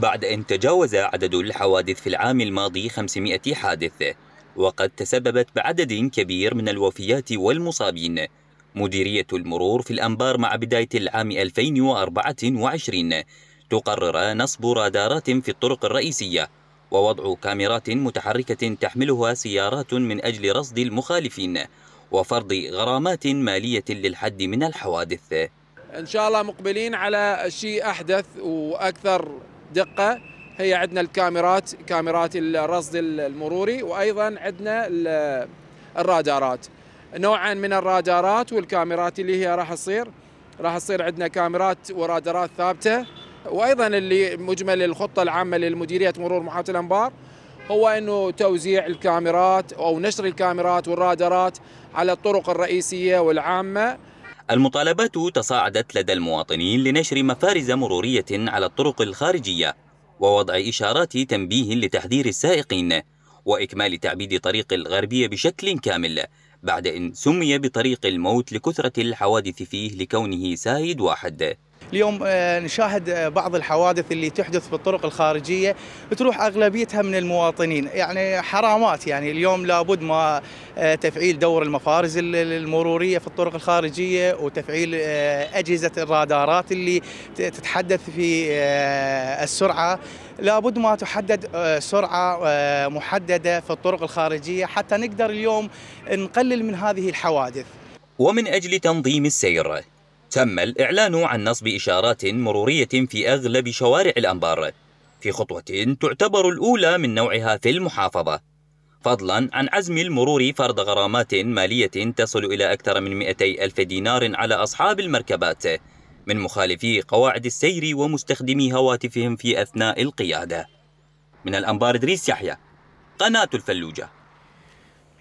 بعد أن تجاوز عدد الحوادث في العام الماضي 500 حادث وقد تسببت بعدد كبير من الوفيات والمصابين مديرية المرور في الأنبار مع بداية العام 2024 تقرر نصب رادارات في الطرق الرئيسية ووضع كاميرات متحركة تحملها سيارات من أجل رصد المخالفين وفرض غرامات مالية للحد من الحوادث إن شاء الله مقبلين على شيء أحدث وأكثر دقه هي عندنا الكاميرات كاميرات الرصد المروري وايضا عندنا الرادارات نوعا من الرادارات والكاميرات اللي هي راح تصير راح تصير عندنا كاميرات ورادارات ثابته وايضا اللي مجمل الخطه العامه للمديريه مرور محافظه الانبار هو انه توزيع الكاميرات او نشر الكاميرات والرادارات على الطرق الرئيسيه والعامه المطالبات تصاعدت لدى المواطنين لنشر مفارز مرورية على الطرق الخارجية ووضع إشارات تنبيه لتحذير السائقين وإكمال تعبيد طريق الغربية بشكل كامل بعد أن سمي بطريق الموت لكثرة الحوادث فيه لكونه سائد واحد اليوم آه، نشاهد آه، بعض الحوادث اللي تحدث في الطرق الخارجية تروح أغلبيتها من المواطنين يعني حرامات يعني اليوم لابد ما آه، تفعيل دور المفارز المرورية في الطرق الخارجية وتفعيل أجهزة الرادارات اللي تتحدث في السرعة لابد ما تحدد سرعة محددة في الطرق الخارجية حتى نقدر اليوم نقلل من هذه الحوادث ومن أجل تنظيم السير تم الإعلان عن نصب إشارات مرورية في أغلب شوارع الأنبار في خطوة تعتبر الأولى من نوعها في المحافظة فضلا عن عزم المرور فرض غرامات مالية تصل إلى أكثر من 200 ألف دينار على أصحاب المركبات من مخالفي قواعد السير ومستخدمي هواتفهم في أثناء القيادة من الأنبار إدريس يحيى قناة الفلوجة